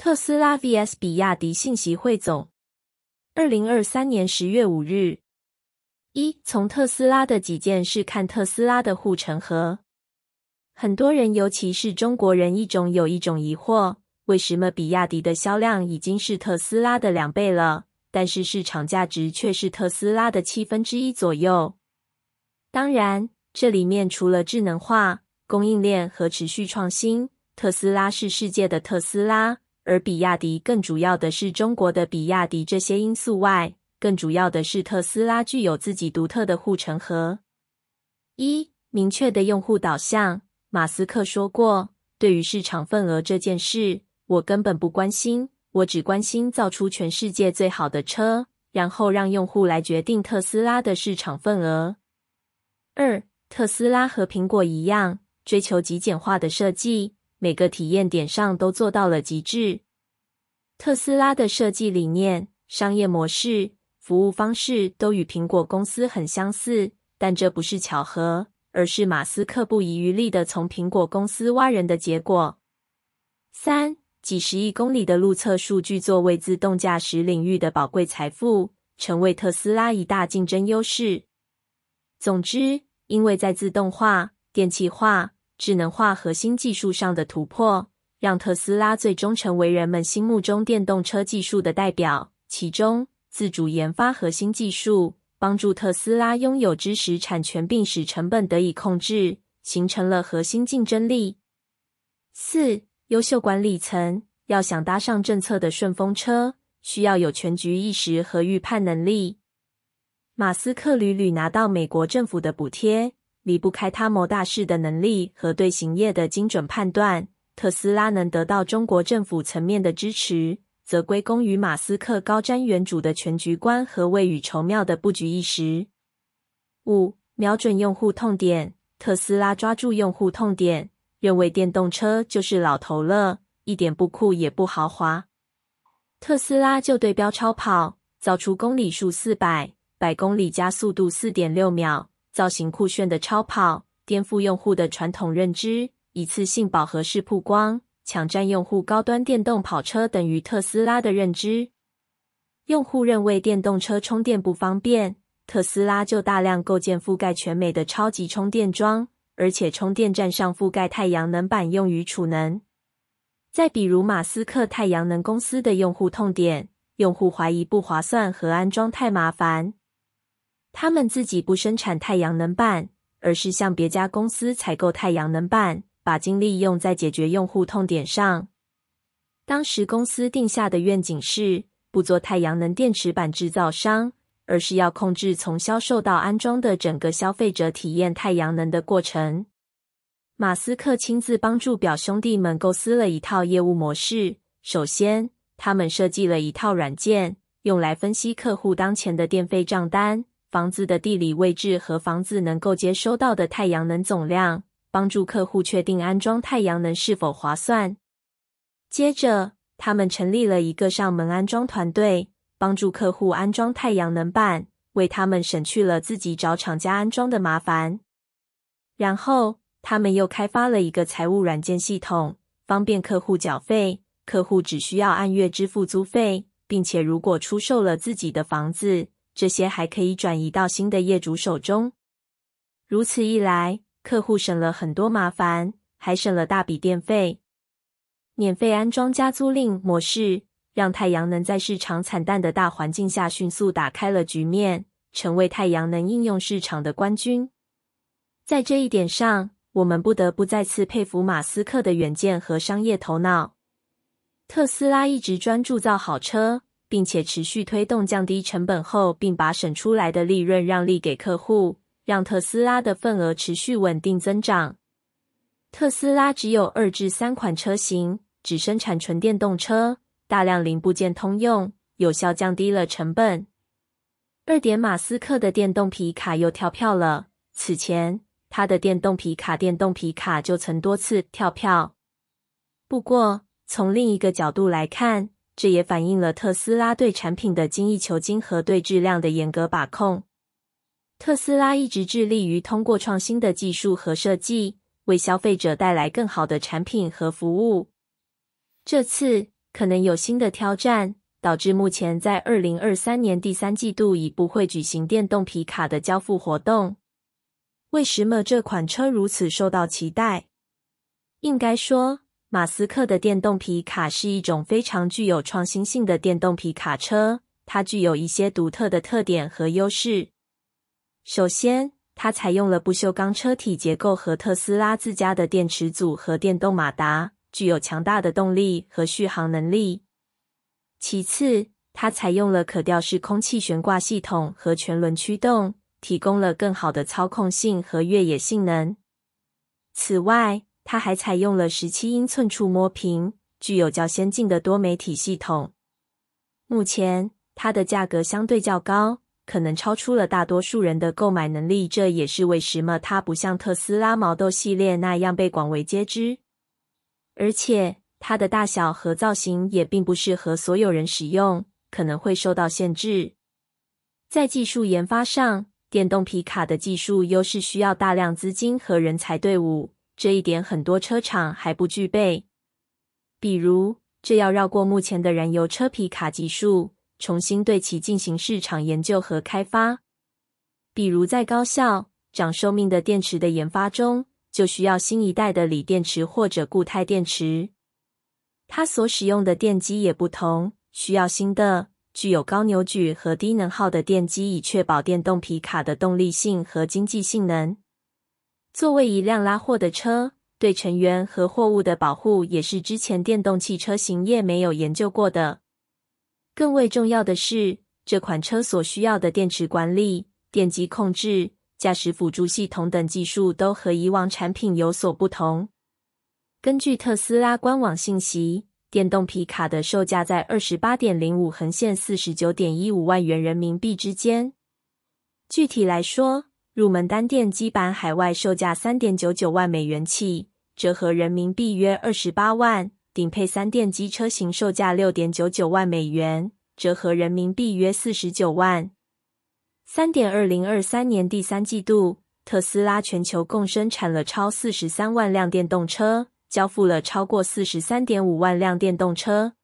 特斯拉 vs 比亚迪信息汇总，二零二三年十月五日。一从特斯拉的几件事看特斯拉的护城河。很多人，尤其是中国人，一种有一种疑惑：为什么比亚迪的销量已经是特斯拉的两倍了，但是市场价值却是特斯拉的七分之一左右？当然，这里面除了智能化、供应链和持续创新，特斯拉是世界的特斯拉。而比亚迪更主要的是中国的比亚迪这些因素外，更主要的是特斯拉具有自己独特的护城河：一、明确的用户导向。马斯克说过，对于市场份额这件事，我根本不关心，我只关心造出全世界最好的车，然后让用户来决定特斯拉的市场份额。二、特斯拉和苹果一样，追求极简化的设计。每个体验点上都做到了极致。特斯拉的设计理念、商业模式、服务方式都与苹果公司很相似，但这不是巧合，而是马斯克不遗余力的从苹果公司挖人的结果。三几十亿公里的路测数据作为自动驾驶领域的宝贵财富，成为特斯拉一大竞争优势。总之，因为在自动化、电气化。智能化核心技术上的突破，让特斯拉最终成为人们心目中电动车技术的代表。其中，自主研发核心技术帮助特斯拉拥有知识产权，并使成本得以控制，形成了核心竞争力。四、优秀管理层要想搭上政策的顺风车，需要有全局意识和预判能力。马斯克屡屡拿到美国政府的补贴。离不开他谋大事的能力和对行业的精准判断。特斯拉能得到中国政府层面的支持，则归功于马斯克高瞻远瞩的全局观和未雨绸缪的布局意识。五、瞄准用户痛点，特斯拉抓住用户痛点，认为电动车就是老头乐，一点不酷也不豪华。特斯拉就对标超跑，造出公里数四百，百公里加速度四点六秒。造型酷炫的超跑颠覆用户的传统认知，一次性饱和式曝光，抢占用户高端电动跑车等于特斯拉的认知。用户认为电动车充电不方便，特斯拉就大量构建覆盖全美的超级充电桩，而且充电站上覆盖太阳能板用于储能。再比如马斯克太阳能公司的用户痛点，用户怀疑不划算和安装太麻烦。他们自己不生产太阳能板，而是向别家公司采购太阳能板，把精力用在解决用户痛点上。当时公司定下的愿景是，不做太阳能电池板制造商，而是要控制从销售到安装的整个消费者体验太阳能的过程。马斯克亲自帮助表兄弟们构思了一套业务模式。首先，他们设计了一套软件，用来分析客户当前的电费账单。房子的地理位置和房子能够接收到的太阳能总量，帮助客户确定安装太阳能是否划算。接着，他们成立了一个上门安装团队，帮助客户安装太阳能板，为他们省去了自己找厂家安装的麻烦。然后，他们又开发了一个财务软件系统，方便客户缴费。客户只需要按月支付租费，并且如果出售了自己的房子。这些还可以转移到新的业主手中，如此一来，客户省了很多麻烦，还省了大笔电费。免费安装加租赁模式，让太阳能在市场惨淡的大环境下迅速打开了局面，成为太阳能应用市场的冠军。在这一点上，我们不得不再次佩服马斯克的远见和商业头脑。特斯拉一直专注造好车。并且持续推动降低成本后，并把省出来的利润让利给客户，让特斯拉的份额持续稳定增长。特斯拉只有二至三款车型，只生产纯电动车，大量零部件通用，有效降低了成本。二点，马斯克的电动皮卡又跳票了。此前，他的电动皮卡、电动皮卡就曾多次跳票。不过，从另一个角度来看。这也反映了特斯拉对产品的精益求精和对质量的严格把控。特斯拉一直致力于通过创新的技术和设计，为消费者带来更好的产品和服务。这次可能有新的挑战，导致目前在二零二三年第三季度已不会举行电动皮卡的交付活动。为什么这款车如此受到期待？应该说。马斯克的电动皮卡是一种非常具有创新性的电动皮卡车，它具有一些独特的特点和优势。首先，它采用了不锈钢车体结构和特斯拉自家的电池组和电动马达，具有强大的动力和续航能力。其次，它采用了可调式空气悬挂系统和全轮驱动，提供了更好的操控性和越野性能。此外，它还采用了十七英寸触摸屏，具有较先进的多媒体系统。目前，它的价格相对较高，可能超出了大多数人的购买能力。这也是为什么它不像特斯拉毛豆系列那样被广为皆知。而且，它的大小和造型也并不适合所有人使用，可能会受到限制。在技术研发上，电动皮卡的技术优势需要大量资金和人才队伍。这一点很多车厂还不具备，比如这要绕过目前的燃油车皮卡技术，重新对其进行市场研究和开发。比如在高效、长寿命的电池的研发中，就需要新一代的锂电池或者固态电池。它所使用的电机也不同，需要新的具有高扭矩和低能耗的电机，以确保电动皮卡的动力性和经济性能。作为一辆拉货的车，对成员和货物的保护也是之前电动汽车行业没有研究过的。更为重要的是，这款车所需要的电池管理、电机控制、驾驶辅助系统等技术都和以往产品有所不同。根据特斯拉官网信息，电动皮卡的售价在二十八点零五横线四十九点一五万元人民币之间。具体来说，入门单电机版海外售价三点九九万美元起，折合人民币约二十八万；顶配三电机车型售价六点九九万美元，折合人民币约四十九万。三点二零二三年第三季度，特斯拉全球共生产了超四十三万辆电动车，交付了超过四十三点五万辆电动车。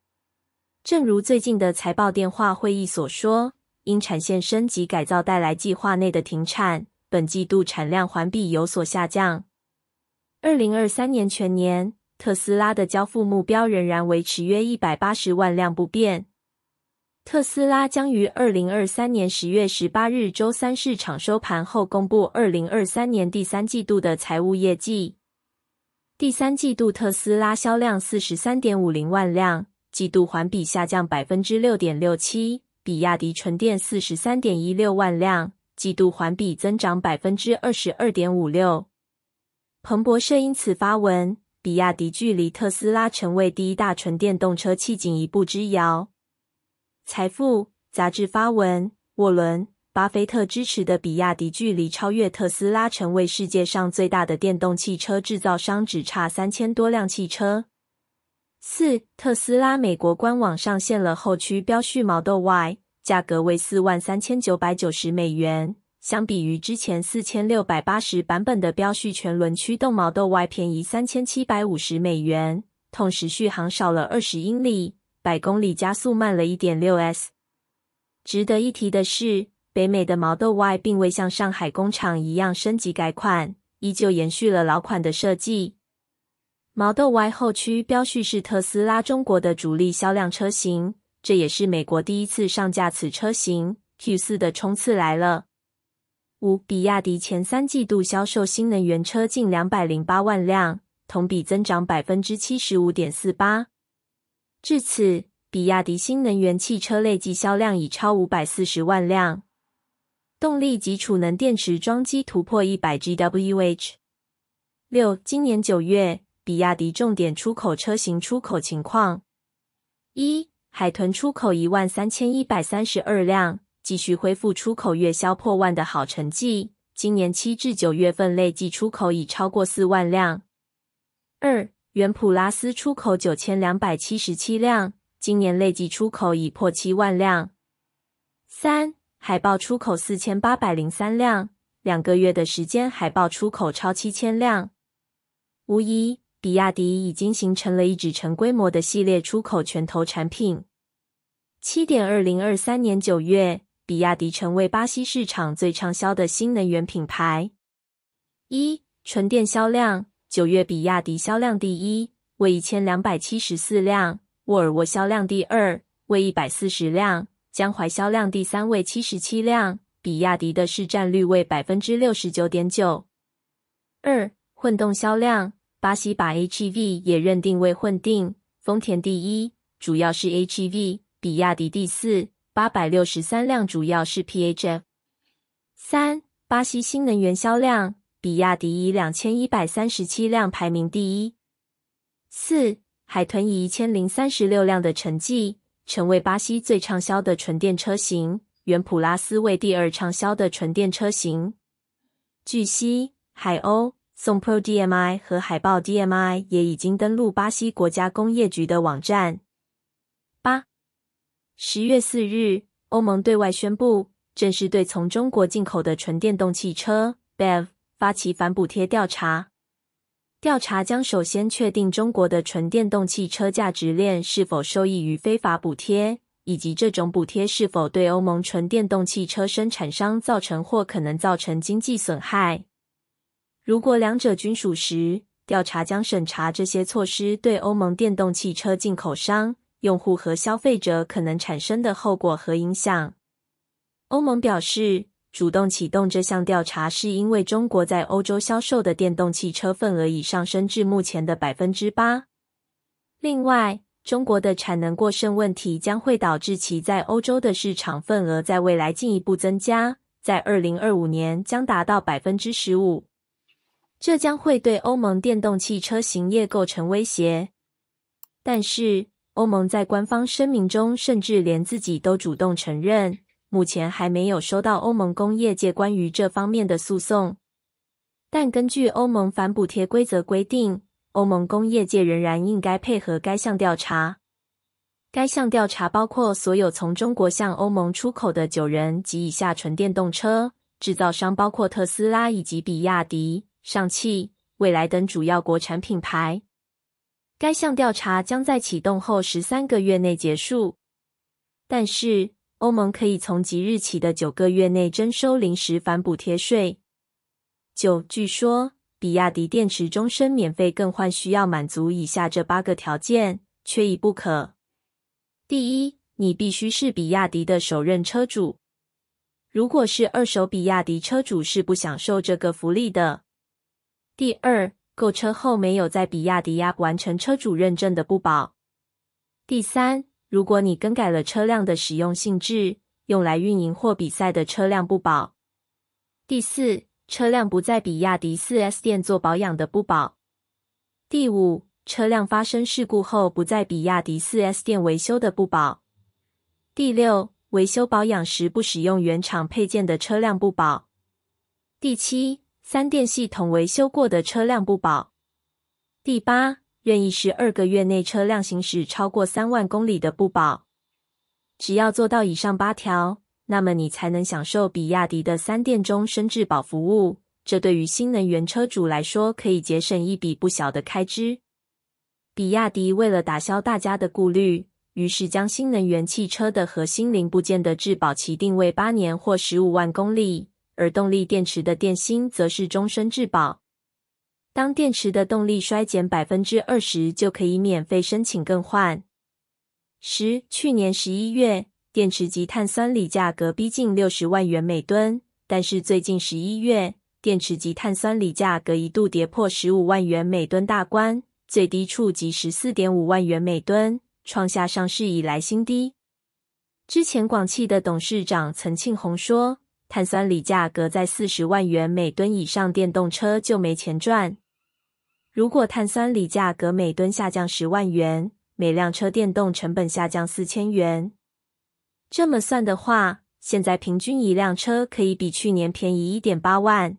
正如最近的财报电话会议所说，因产线升级改造带来计划内的停产。本季度产量环比有所下降。二零二三年全年，特斯拉的交付目标仍然维持约一百八十万辆不变。特斯拉将于二零二三年十月十八日周三市场收盘后公布二零二三年第三季度的财务业绩。第三季度特斯拉销量四十三点五零万辆，季度环比下降百分之六点六七。比亚迪纯电四十三点一六万辆。季度环比增长百分之二十二点五六。彭博社因此发文：比亚迪距离特斯拉成为第一大纯电动车企仅一步之遥。财富杂志发文：沃伦巴菲特支持的比亚迪距离超越特斯拉成为世界上最大的电动汽车制造商，只差三千多辆汽车。四特斯拉美国官网上线了后驱标续毛豆 Y。价格为四万三千九百九十美元，相比于之前四千六百八十版本的标续全轮驱动毛豆 Y 便宜三千七百五十美元，同时续航少了二十英里，百公里加速慢了一点六 s。值得一提的是，北美的毛豆 Y 并未像上海工厂一样升级改款，依旧延续了老款的设计。毛豆 Y 后驱标续是特斯拉中国的主力销量车型。这也是美国第一次上架此车型。Q 四的冲刺来了。五、比亚迪前三季度销售新能源车近两百零八万辆，同比增长百分之七十五点四八。至此，比亚迪新能源汽车累计销量已超五百四十万辆，动力及储能电池装机突破一百 GWh。六、今年九月，比亚迪重点出口车型出口情况一。海豚出口一万三千一百三十二辆，继续恢复出口月销破万的好成绩。今年七至九月份累计出口已超过四万辆。二元普拉斯出口九千两百七十七辆，今年累计出口已破七万辆。三海豹出口四千八百零三辆，两个月的时间海豹出口超七千辆，无疑。比亚迪已经形成了一指成规模的系列出口拳头产品。七点二零二三年九月，比亚迪成为巴西市场最畅销的新能源品牌。一、纯电销量，九月比亚迪销量第一，为一千两百七十四辆；沃尔沃销量第二，为一百四十辆；江淮销量第三，为七十七辆。比亚迪的市占率为百分之六十九点九。二、混动销量。巴西把 HEV 也认定为混定，丰田第一，主要是 HEV；比亚迪第四，八百六十三辆，主要是 PHEV。三、巴西新能源销量，比亚迪以两千一百三十七辆排名第一。四、海豚以一千零三十六辆的成绩，成为巴西最畅销的纯电车型，原普拉斯为第二畅销的纯电车型。据悉，海鸥。宋 ProDMI 和海豹 DMI 也已经登录巴西国家工业局的网站。八十月四日，欧盟对外宣布，正式对从中国进口的纯电动汽车 BEV 发起反补贴调查。调查将首先确定中国的纯电动汽车价值链是否受益于非法补贴，以及这种补贴是否对欧盟纯电动汽车生产商造成或可能造成经济损害。如果两者均属实，调查将审查这些措施对欧盟电动汽车进口商、用户和消费者可能产生的后果和影响。欧盟表示，主动启动这项调查是因为中国在欧洲销售的电动汽车份额已上升至目前的百分之八。另外，中国的产能过剩问题将会导致其在欧洲的市场份额在未来进一步增加，在二零二五年将达到百分之十五。这将会对欧盟电动汽车行业构成威胁，但是欧盟在官方声明中，甚至连自己都主动承认，目前还没有收到欧盟工业界关于这方面的诉讼。但根据欧盟反补贴规则规定，欧盟工业界仍然应该配合该项调查。该项调查包括所有从中国向欧盟出口的九人及以下纯电动车制造商，包括特斯拉以及比亚迪。上汽、蔚来等主要国产品牌。该项调查将在启动后十三个月内结束，但是欧盟可以从即日起的九个月内征收临时反补贴税。九，据说比亚迪电池终身免费更换需要满足以下这八个条件，缺一不可。第一，你必须是比亚迪的首任车主，如果是二手比亚迪车主是不享受这个福利的。第二，购车后没有在比亚迪 App 完成车主认证的不保。第三，如果你更改了车辆的使用性质，用来运营或比赛的车辆不保。第四，车辆不在比亚迪四 S 店做保养的不保。第五，车辆发生事故后不在比亚迪四 S 店维修的不保。第六，维修保养时不使用原厂配件的车辆不保。第七。三电系统维修过的车辆不保。第八，任意十二个月内车辆行驶超过三万公里的不保。只要做到以上八条，那么你才能享受比亚迪的三电终身质保服务。这对于新能源车主来说，可以节省一笔不小的开支。比亚迪为了打消大家的顾虑，于是将新能源汽车的核心零部件的质保期定位八年或十五万公里。而动力电池的电芯则是终身质保，当电池的动力衰减百分之二十，就可以免费申请更换。十，去年十一月，电池级碳酸锂价格逼近六十万元每吨，但是最近十一月，电池级碳酸锂价格一度跌破十五万元每吨大关，最低处即十四点五万元每吨，创下上市以来新低。之前，广汽的董事长曾庆红说。碳酸锂价格在四十万元每吨以上，电动车就没钱赚。如果碳酸锂价格每吨下降十万元，每辆车电动成本下降四千元，这么算的话，现在平均一辆车可以比去年便宜一点八万。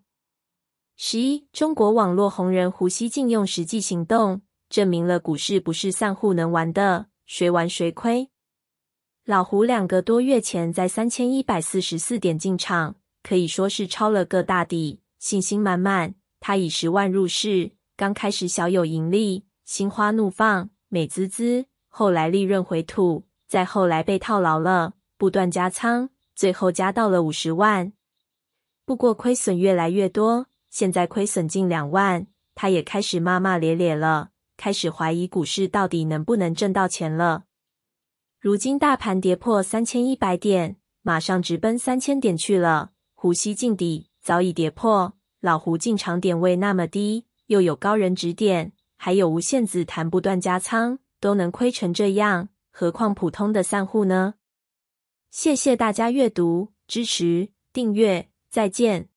十一，中国网络红人胡锡进用实际行动证明了股市不是散户能玩的，谁玩谁亏。老胡两个多月前在三千一百四十四点进场，可以说是抄了个大底，信心满满。他以十万入市，刚开始小有盈利，心花怒放，美滋滋。后来利润回吐，再后来被套牢了，不断加仓，最后加到了五十万。不过亏损越来越多，现在亏损近两万，他也开始骂骂咧咧了，开始怀疑股市到底能不能挣到钱了。如今大盘跌破三千一百点，马上直奔三千点去了。胡西进底早已跌破，老胡进场点位那么低，又有高人指点，还有无限子弹不断加仓，都能亏成这样，何况普通的散户呢？谢谢大家阅读、支持、订阅，再见。